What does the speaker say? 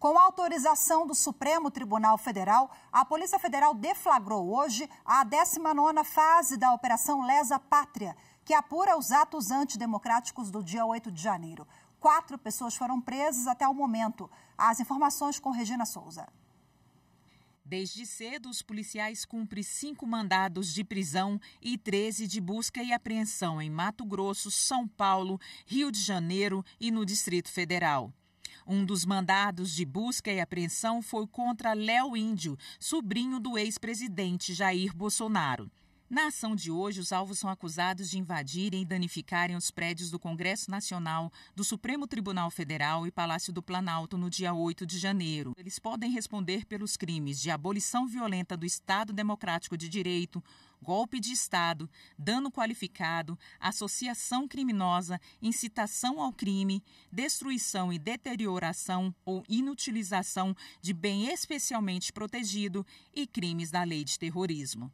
Com autorização do Supremo Tribunal Federal, a Polícia Federal deflagrou hoje a 19ª fase da Operação Lesa Pátria, que apura os atos antidemocráticos do dia 8 de janeiro. Quatro pessoas foram presas até o momento. As informações com Regina Souza. Desde cedo, os policiais cumprem cinco mandados de prisão e 13 de busca e apreensão em Mato Grosso, São Paulo, Rio de Janeiro e no Distrito Federal. Um dos mandados de busca e apreensão foi contra Léo Índio, sobrinho do ex-presidente Jair Bolsonaro. Na ação de hoje, os alvos são acusados de invadirem e danificarem os prédios do Congresso Nacional, do Supremo Tribunal Federal e Palácio do Planalto no dia 8 de janeiro. Eles podem responder pelos crimes de abolição violenta do Estado Democrático de Direito, golpe de Estado, dano qualificado, associação criminosa, incitação ao crime, destruição e deterioração ou inutilização de bem especialmente protegido e crimes da lei de terrorismo.